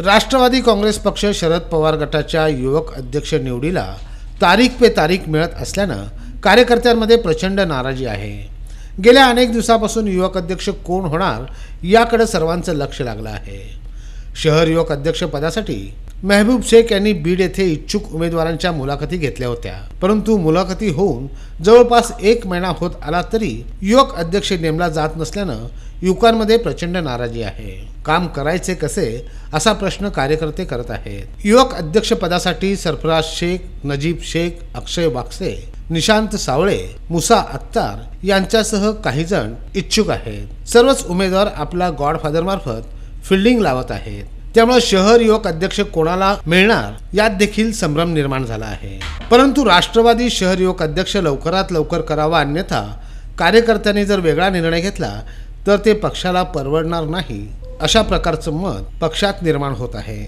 राष्ट्रवादी काँग्रेस पक्ष शरद पवार गटाच्या युवक अध्यक्ष निवडीला तारीख पे तारीख मिळत असल्यानं कार्यकर्त्यांमध्ये प्रचंड नाराजी आहे गेल्या अनेक दिवसापासून युवक अध्यक्ष कोण होणार याकडे सर्वांचं लक्ष लागलं आहे शहर युवक अध्यक्ष मेहबूब शेख यांनी बीड येथे इच्छुक उमेदवारांच्या मुलाखती घेतल्या होत्या परंतु मुलाखती होऊन जवळपास एक महिना होत आला तरी युवक अध्यक्ष नेमला जात नसल्यानं युवकांमध्ये प्रचंड नाराजी आहे काम करायचे कसे असा प्रश्न कार्यकर्ते करत आहेत युवक अध्यक्ष पदासाठी सरफराज शेख नजीब शेख अक्षय बाक्से निशांत सावळे मुसा अत्तार यांच्यासह काही जण इच्छुक आहेत सर्वच उमेदवार आपला गॉडफादर मार्फत फिल्डिंग लावत आहेत त्यामुळे शहर युवक अध्यक्ष कोणाला मिळणार यात देखील संभ्रम निर्माण झाला आहे परंतु राष्ट्रवादी शहर युवक अध्यक्ष लवकरात लवकर करावा अन्यथा कार्यकर्त्यांनी जर वेगळा निर्णय घेतला तर ते पक्षाला परवडणार नाही अशा प्रकारचं मत पक्षात निर्माण होत आहे